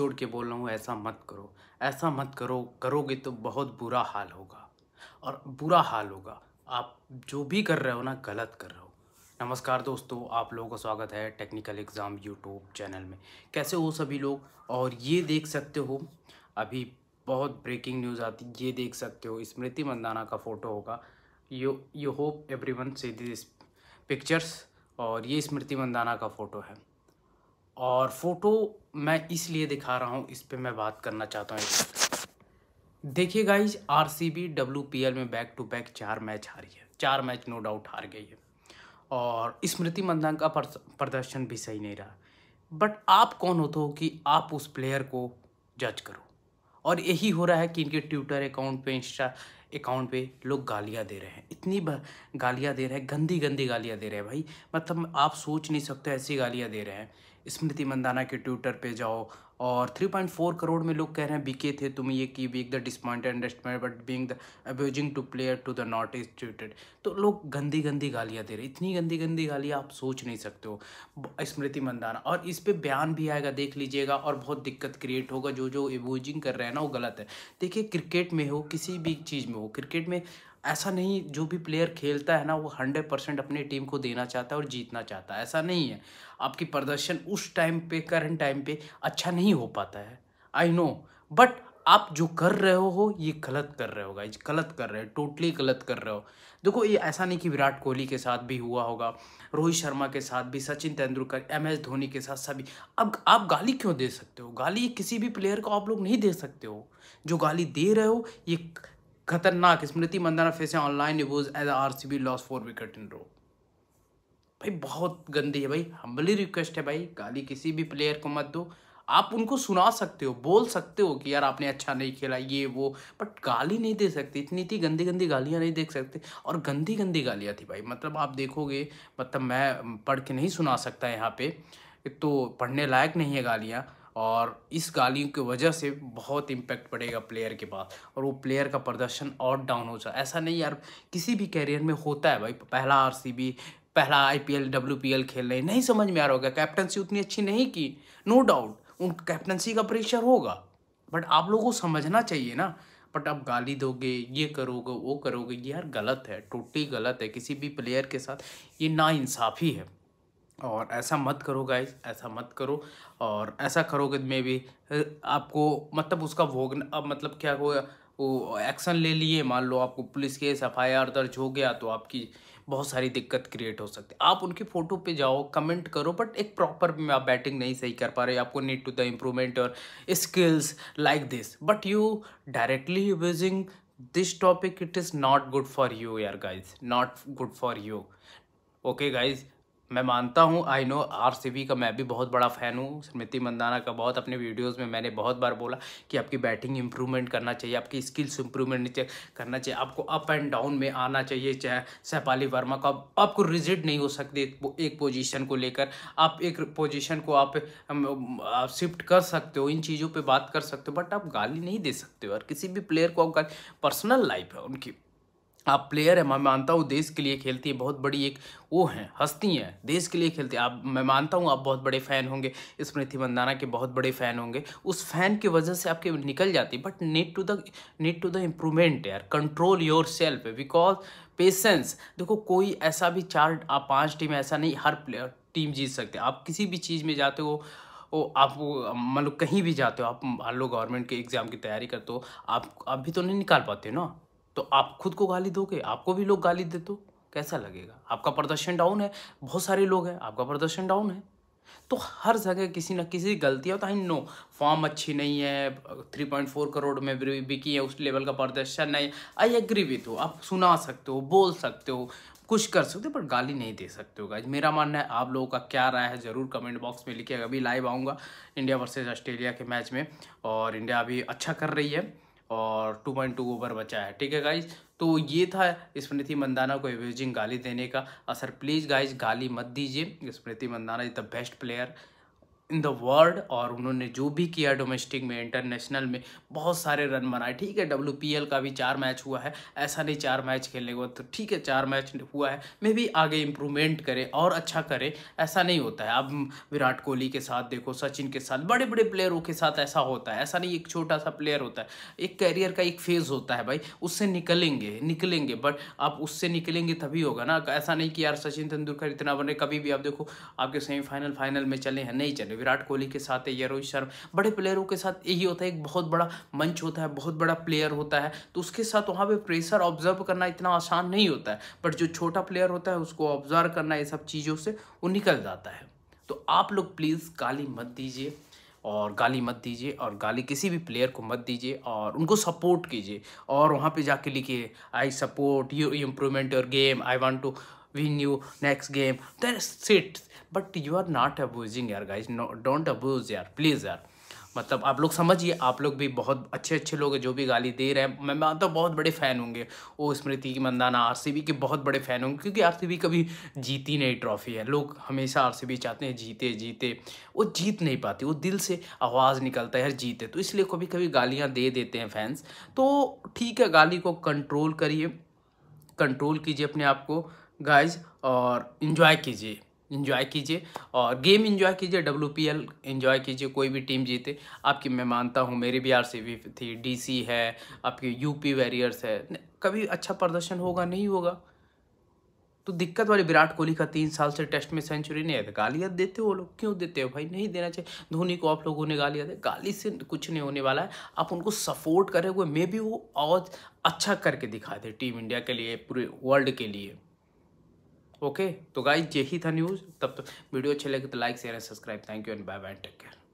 जोड़ के बोल रहा हूँ ऐसा मत करो ऐसा मत करो करोगे तो बहुत बुरा हाल होगा और बुरा हाल होगा आप जो भी कर रहे हो ना गलत कर रहे हो नमस्कार दोस्तों आप लोगों का स्वागत है टेक्निकल एग्ज़ाम यूट्यूब चैनल में कैसे हो सभी लोग और ये देख सकते हो अभी बहुत ब्रेकिंग न्यूज़ आती ये देख सकते हो स्मृति मंदाना का फ़ोटो होगा you you hope everyone see this pictures और ये स्मृति मंदाना का फ़ोटो है और फ़ोटो मैं इसलिए दिखा रहा हूँ इस पर मैं बात करना चाहता हूँ देखिए guys R C B W P L में बैक टू बैक चार मैच हारी है चार मैच नो डाउट हार गई है और स्मृति मंदा का प्रदर्शन भी सही नहीं रहा बट आप कौन होते हो कि आप उस प्लेयर को जज करो और यही हो रहा है कि इनके ट्विटर अकाउंट पे इंस्टा अकाउंट पे लोग गालियाँ दे रहे हैं इतनी गालियाँ दे रहे हैं गंदी गंदी गालियाँ दे रहे हैं भाई मतलब आप सोच नहीं सकते ऐसी गालियाँ दे रहे हैं स्मृति मंदाना के ट्विटर पे जाओ और 3.4 करोड़ में लोग कह रहे हैं बीके थे तुम ये की beak the disappointed but being the abusing to player to the not is ट्यूटेड तो लोग गंदी गंदी गालियाँ दे रहे इतनी गंदी गंदी गालियाँ आप सोच नहीं सकते हो स्मृति मंदाना और इस पर बयान भी आएगा देख लीजिएगा और बहुत दिक्कत क्रिएट होगा जो जो एब्यूजिंग कर रहे हैं ना वो गलत है देखिए क्रिकेट में हो किसी भी चीज़ में हो क्रिकेट में ऐसा नहीं जो भी प्लेयर खेलता है ना वो हंड्रेड परसेंट अपनी टीम को देना चाहता है और जीतना चाहता है ऐसा नहीं है आपकी प्रदर्शन उस टाइम पे करंट टाइम पे अच्छा नहीं हो पाता है आई नो बट आप जो कर रहे हो ये गलत कर रहे हो गाइज गलत कर रहे हो टोटली गलत कर रहे हो देखो ये ऐसा नहीं कि विराट कोहली के साथ भी हुआ होगा रोहित शर्मा के साथ भी सचिन तेंदुलकर एम एस धोनी के साथ सभी अब आप गाली क्यों दे सकते हो गाली किसी भी प्लेयर को आप लोग नहीं दे सकते हो जो गाली दे रहे हो ये खतरनाक Smriti Mandhana faces online use as R C B loss four wicket in row भाई बहुत गंदी है भाई हम्बली रिक्वेस्ट है भाई गाली किसी भी प्लेयर को मत दो आप उनको सुना सकते हो बोल सकते हो कि यार आपने अच्छा नहीं खेला ये वो बट गाली नहीं दे सकते इतनी इतनी गंदी गंदी गालियाँ नहीं देख सकते और गंदी गंदी गालियाँ थी भाई मतलब आप देखोगे मतलब मैं पढ़ के नहीं सुना सकता यहाँ पे तो पढ़ने लायक नहीं है गालियाँ और इस गाली की वजह से बहुत इम्पैक्ट पड़ेगा प्लेयर के पास और वो प्लेयर का प्रदर्शन और डाउन हो जाए ऐसा नहीं यार किसी भी कैरियर में होता है भाई पहला आर पहला I P L W P L खेल रहे नहीं समझ में आ रहा होगा कैप्टनसी उतनी अच्छी नहीं की नो डाउट उन कैप्टनसी का प्रेशर होगा बट आप लोगों को समझना चाहिए ना बट आप गाली दोगे ये करोगे वो करोगे ये यार गलत है टोटली गलत है किसी भी प्लेयर के साथ ये ना इंसाफ़ी है और ऐसा मत करो गाइज ऐसा मत करो और ऐसा करोगे में तो भी आपको मतलब उसका भोग अब मतलब क्या होगा वो एक्शन ले लिए मान लो आपको police case F I R दर्ज हो गया तो आपकी बहुत सारी दिक्कत क्रिएट हो सकती है आप उनकी फ़ोटो पे जाओ कमेंट करो बट एक प्रॉपर में आप बैटिंग नहीं सही कर पा रहे आपको नीड टू द इम्प्रूवमेंट और skills like this but you directly using this topic it is not good for you यार guys not good for you okay guys मैं मानता हूँ आई नो आर का मैं भी बहुत बड़ा फ़ैन हूँ स्मृति मंदाना का बहुत अपने वीडियोस में मैंने बहुत बार बोला कि आपकी बैटिंग इंप्रूवमेंट करना चाहिए आपकी स्किल्स इंप्रूवमेंट करना चाहिए आपको अप एंड डाउन में आना चाहिए चाहे सहपाली वर्मा का आपको रिजिट नहीं हो सकती एक पोजिशन को लेकर आप एक पोजिशन को आप, आप शिफ्ट कर सकते हो इन चीज़ों पर बात कर सकते हो बट आप गाली नहीं दे सकते हो और किसी भी प्लेयर को आप पर्सनल लाइफ है उनकी आप प्लेयर हैं मैं मानता हूँ देश के लिए खेलती है बहुत बड़ी एक वो हैं हस्ती हैं देश के लिए खेलती है आप मैं मानता हूँ आप बहुत बड़े फ़ैन होंगे स्मृति मंदाना के बहुत बड़े फ़ैन होंगे उस फ़ैन की वजह से आपके निकल जाती but need to the need to the improvement यार control yourself because patience देखो कोई ऐसा भी चार आप पाँच टीम ऐसा नहीं हर प्लेयर टीम जीत सकते आप किसी भी चीज़ में जाते हो ओ आप मान लो मतलब कहीं भी जाते हो आप मान लो गवर्नमेंट के एग्ज़ाम की तैयारी करते हो आप अभी तो नहीं निकाल पाते हो ना तो आप खुद को गाली दोगे आपको भी लोग गाली दे तो कैसा लगेगा आपका प्रदर्शन डाउन है बहुत सारे लोग हैं आपका प्रदर्शन डाउन है तो हर जगह किसी ना किसी गलती है तो आई नो फॉर्म अच्छी नहीं है थ्री पॉइंट फोर करोड़ में बिकी है उस लेवल का प्रदर्शन नहीं आई एग्री विथ हो आप सुना सकते हो बोल सकते हो कुछ कर सकते हो पर गाली नहीं दे सकते हो गाइज मेरा मानना है आप लोगों का क्या राय है ज़रूर कमेंट बॉक्स में लिखिएगा अभी लाइव आऊँगा इंडिया वर्सेज ऑस्ट्रेलिया के मैच में और इंडिया अभी अच्छा कर रही है और टू पॉइंट टू ओवर बचा है ठीक है गाइज तो ये था स्मृति मंदाना को एवेजिंग गाली देने का असर प्लीज़ गाइज गाली मत दीजिए Smriti Mandhana is the best player in the world और उन्होंने जो भी किया डोमेस्टिक में इंटरनेशनल में बहुत सारे रन बनाए ठीक है डब्ल्यू का भी चार मैच हुआ है ऐसा नहीं चार मैच खेलने को तो ठीक है चार मैच हुआ है मे भी आगे इम्प्रूवमेंट करे और अच्छा करे ऐसा नहीं होता है आप विराट कोहली के साथ देखो सचिन के साथ बड़े बड़े प्लेयरों के साथ ऐसा होता है ऐसा नहीं एक छोटा सा प्लेयर होता है एक कैरियर का एक फेज़ होता है भाई उससे निकलेंगे निकलेंगे बट आप उससे निकलेंगे तभी होगा ना ऐसा नहीं कि यार सचिन तेंदुलकर इतना बने कभी भी आप देखो आपके सेमीफाइनल फाइनल में चले हैं नहीं चले विराट कोहली के साथ है या रोहित शर्मा बड़े प्लेयरों के साथ यही होता है एक बहुत बड़ा मंच होता है बहुत बड़ा प्लेयर होता है तो उसके साथ वहाँ पर प्रेशर ऑब्जर्व करना इतना आसान नहीं होता है बट जो छोटा प्लेयर होता है उसको ऑब्जर्व करना ये सब चीज़ों से वो निकल जाता है तो आप लोग प्लीज़ गाली मत दीजिए और गाली मत दीजिए और गाली किसी भी प्लेयर को मत दीजिए और उनको सपोर्ट कीजिए और वहाँ पे जाके लिखिए I support you improvement your game I want to win you next game that's it but you are not abusing यार guys no डोंट abuse यार प्लीज़ यार मतलब आप लोग समझिए आप लोग भी बहुत अच्छे अच्छे लोग हैं जो भी गाली दे रहे हैं मैं मानता तो बहुत बड़े फ़ैन होंगे ओ स्मृति की मंदाना आरसीबी के बहुत बड़े फ़ैन होंगे क्योंकि आरसीबी कभी जीती नहीं ट्रॉफी है लोग हमेशा आरसीबी चाहते हैं जीते जीते वो जीत नहीं पाती वो दिल से आवाज़ निकलता है जीते तो इसलिए कभी कभी गालियाँ दे देते हैं फैंस तो ठीक है गाली को कंट्रोल करिए कंट्रोल कीजिए अपने आप को गाइज और इन्जॉय कीजिए इन्जॉय कीजिए और गेम इन्जॉय कीजिए डब्ल्यू पी एल इन्जॉय कीजिए कोई भी टीम जीते आपकी मैं मानता हूँ मेरी भी आर सी बी थी डी सी है आपकी यू पी वैरियर्स है कभी अच्छा प्रदर्शन होगा नहीं होगा तो दिक्कत वाली विराट कोहली का तीन साल से टेस्ट में सेंचुरी नहीं आया तो गालियाँ गालियात देते हो लोग क्यों देते हो भाई नहीं देना चाहिए धोनी को आप लोगों ने गालियाँ दे गाली से कुछ नहीं होने वाला है आप उनको सपोर्ट करें हुए मे बी वो और अच्छा करके दिखा दे टीम इंडिया के लिए पूरे वर्ल्ड के लिए ओके तो गाइज यही था न्यूज़ तब तक वीडियो अच्छे लगे तो like share and subscribe thank you and bye bye take care